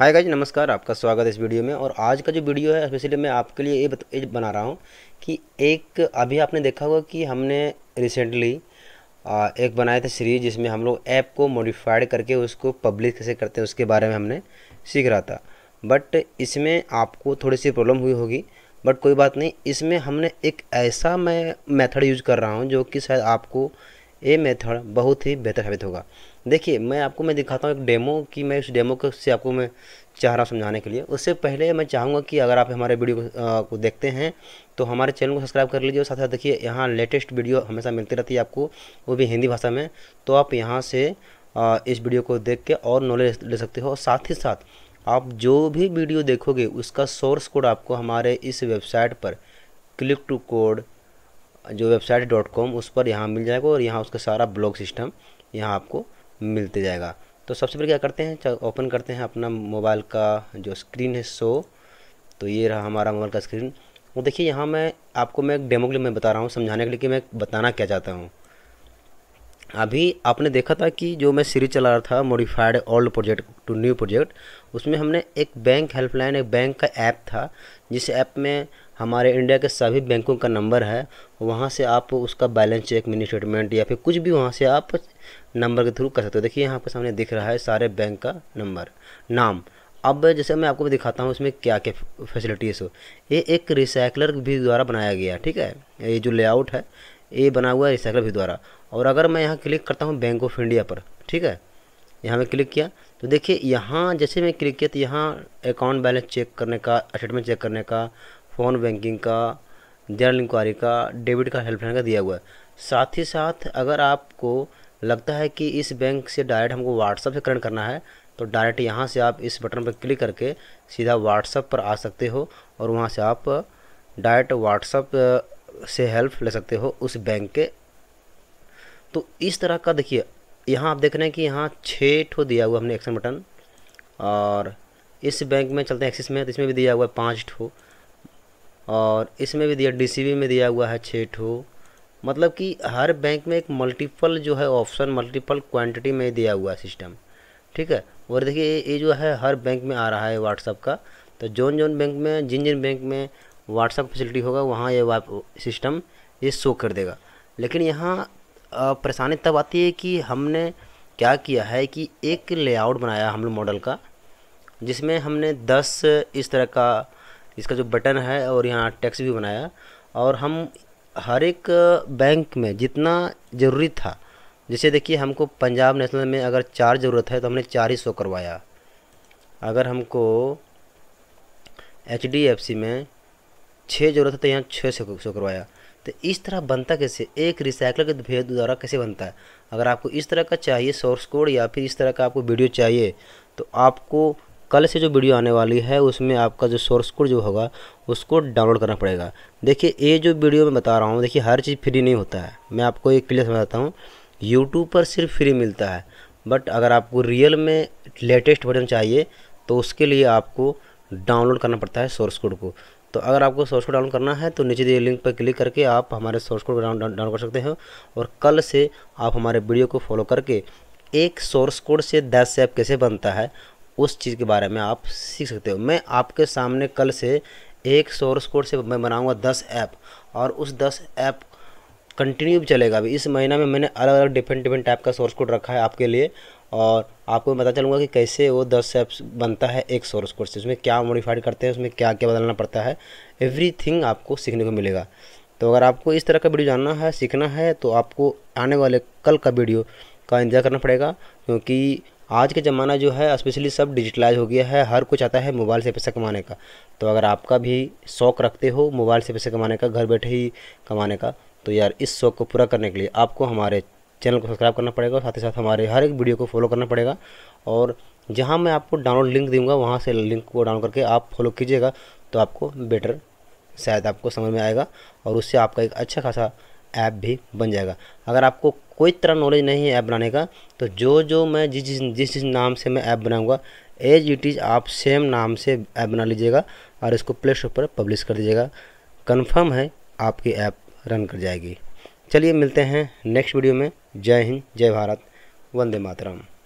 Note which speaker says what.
Speaker 1: hi guys नमस्कार आपका स्वागत है इस वीडियो में और आज का जो वीडियो है स्पेशली मैं आपके लिए ये, ये बना रहा हूँ कि एक अभी आपने देखा होगा कि हमने रिसेंटली एक बनाया था सीरीज जिसमें हम लोग ऐप को मॉडिफाइड करके उसको पब्लिश कैसे करते हैं उसके बारे में हमने सीख रहा था बट इसमें आपको थोड़ी सी प्रॉब्लम हुई होगी बट कोई बात नहीं इसमें हमने एक ऐसा मैं मेथड यूज़ कर रहा हूँ जो कि शायद आपको ये मेथड बहुत ही बेहतर साबित होगा देखिए मैं आपको मैं दिखाता हूँ एक डेमो कि मैं उस डेमो को से आपको मैं चाह रहा हूँ समझाने के लिए उससे पहले मैं चाहूँगा कि अगर आप हमारे वीडियो को, देखते हैं तो हमारे चैनल को सब्सक्राइब कर लीजिए और साथ साथ देखिए यहाँ लेटेस्ट वीडियो हमेशा मिलती रहती है आपको वो भी हिंदी भाषा में तो आप यहाँ से इस वीडियो को देख के और नॉलेज ले सकते हो और साथ ही साथ आप जो भी वीडियो देखोगे उसका सोर्स कोड आपको हमारे इस वेबसाइट पर क्लिक टू कोड जो वेबसाइट डॉट कॉम उस पर यहाँ मिल जाएगा और यहाँ उसका सारा ब्लॉग सिस्टम यहाँ आपको मिलते जाएगा तो सबसे पहले क्या करते हैं ओपन करते हैं अपना मोबाइल का जो स्क्रीन है सो तो ये रहा हमारा मोबाइल का स्क्रीन वो देखिए यहाँ मैं आपको मैं एक डेमो के लिए मैं बता रहा हूँ समझाने के लिए कि मैं बताना क्या चाहता हूँ अभी आपने देखा था कि जो मैं सीरीज चला रहा था modified old project to new project उसमें हमने एक बैंक हेल्पलाइन एक बैंक का ऐप था जिस ऐप में हमारे इंडिया के सभी बैंकों का नंबर है वहाँ से आप उसका बैलेंस चेक मिनी स्टेटमेंट या फिर कुछ भी वहाँ से आप नंबर के थ्रू कर सकते हो देखिए यहाँ पर सामने दिख रहा है सारे बैंक का नंबर नाम अब जैसे मैं आपको दिखाता हूँ इसमें क्या क्या फैसिलिटीज़ हो ये एक रिसाइकलर भी द्वारा बनाया गया है ठीक है ये जो लेआउट है ये बना हुआ है रिसाइकलर भी द्वारा और अगर मैं यहाँ क्लिक करता हूँ बैंक ऑफ इंडिया पर ठीक है यहाँ मैं क्लिक किया तो देखिए यहाँ जैसे मैं क्लिक किया तो यहाँ अकाउंट बैलेंस चेक करने का स्टेटमेंट चेक करने का फ़ोन बैंकिंग का जनरल इंक्वायरी का डेबिट कार्ड हेल्पलाइन का दिया हुआ है साथ ही साथ अगर आपको लगता है कि इस बैंक से डायरेक्ट हमको व्हाट्सअप से करंट करना है तो डायरेक्ट यहाँ से आप इस बटन पर क्लिक करके सीधा व्हाट्सअप पर आ सकते हो और वहाँ से आप डायरेक्ट व्हाट्सअप से हेल्प ले सकते हो उस बैंक के तो इस तरह का देखिए यहाँ आप देख रहे हैं कि यहाँ छः ठो दिया हुआ हमने एक्शन बटन और इस बैंक में चलते हैं एक्सिस में तो इसमें भी दिया हुआ है पाँच ठो और इसमें भी दिया डीसीबी में दिया हुआ है छः ठो मतलब कि हर बैंक में एक मल्टीपल जो है ऑप्शन मल्टीपल क्वांटिटी में दिया हुआ है सिस्टम ठीक है और देखिए ये जो है हर बैंक में आ रहा है व्हाट्सअप का तो जोन जोन बैंक में जिन जिन बैंक में व्हाट्सअप फैसिलिटी होगा वहाँ ये सिस्टम ये शो कर देगा लेकिन यहाँ परेशानी तब आती है कि हमने क्या किया है कि एक लेआउट बनाया हम लोग मॉडल का जिसमें हमने दस इस तरह का इसका जो बटन है और यहाँ टैक्स भी बनाया और हम हर एक बैंक में जितना ज़रूरी था जैसे देखिए हमको पंजाब नेशनल में अगर चार ज़रूरत है तो हमने चार ही सौ करवाया अगर हमको एच डी एफ सी में छः ज़रूरत है तो यहाँ छः सौ सौ करवाया तो इस तरह बनता कैसे एक रिसाइकल के भेद द्वारा कैसे बनता है अगर आपको इस तरह का चाहिए सोर्स कोड या फिर इस तरह का आपको वीडियो चाहिए तो आपको कल से जो वीडियो आने वाली है उसमें आपका जो सोर्स कोड जो होगा उसको डाउनलोड करना पड़ेगा देखिए ये जो वीडियो मैं बता रहा हूँ देखिए हर चीज़ फ्री नहीं होता है मैं आपको एक क्लियर समझाता हूँ यूट्यूब पर सिर्फ फ्री मिलता है बट अगर आपको रियल में लेटेस्ट वर्जन चाहिए तो उसके लिए आपको डाउनलोड करना पड़ता है सोर्स कोड को तो अगर आपको सोर्स कोड डाउनलोड करना है तो नीचे दिए लिंक पर क्लिक करके आप हमारे सोर्स कोड डाउनलोड कर सकते हैं और कल से आप हमारे वीडियो को फॉलो करके एक सोर्स कोड से दस ऐप कैसे बनता है उस चीज़ के बारे में आप सीख सकते हो मैं आपके सामने कल से एक सोर्स कोड से मैं बनाऊंगा दस ऐप और उस दस ऐप कंटिन्यू भी चलेगा अभी इस महीना में मैंने अलग अलग डिफरेंट डिफरेंट टाइप का सोर्स कोड रखा है आपके लिए और आपको मैं पता चलूँगा कि कैसे वो दस ऐप्स बनता है एक सोर्स कोड से उसमें क्या मॉडिफाइड करते हैं उसमें क्या क्या बदलना पड़ता है एवरी आपको सीखने को मिलेगा तो अगर आपको इस तरह का वीडियो जानना है सीखना है तो आपको आने वाले कल का वीडियो का इंतजार करना पड़ेगा क्योंकि आज का ज़माना जो है स्पेशली सब डिजिटलाइज हो गया है हर कुछ आता है मोबाइल से पैसा कमाने का तो अगर आपका भी शौक़ रखते हो मोबाइल से पैसे कमाने का घर बैठे ही कमाने का तो यार इस शौक़ को पूरा करने के लिए आपको हमारे चैनल को सब्सक्राइब करना पड़ेगा साथ ही साथ हमारे हर एक वीडियो को फॉलो करना पड़ेगा और जहाँ मैं आपको डाउनलोड लिंक दूँगा वहाँ से लिंक को डाउनलोड करके आप फॉलो कीजिएगा तो आपको बेटर शायद आपको समझ में आएगा और उससे आपका एक अच्छा खासा ऐप भी बन जाएगा अगर आपको कोई तरह नॉलेज नहीं है ऐप बनाने का तो जो जो मैं जिस जिस जिस नाम से मैं ऐप बनाऊंगा एज इट इज़ आप सेम नाम से ऐप बना लीजिएगा और इसको प्ले स्टोर पर पब्लिश कर दीजिएगा कंफर्म है आपकी ऐप रन कर जाएगी चलिए मिलते हैं नेक्स्ट वीडियो में जय हिंद जय भारत वंदे मातरम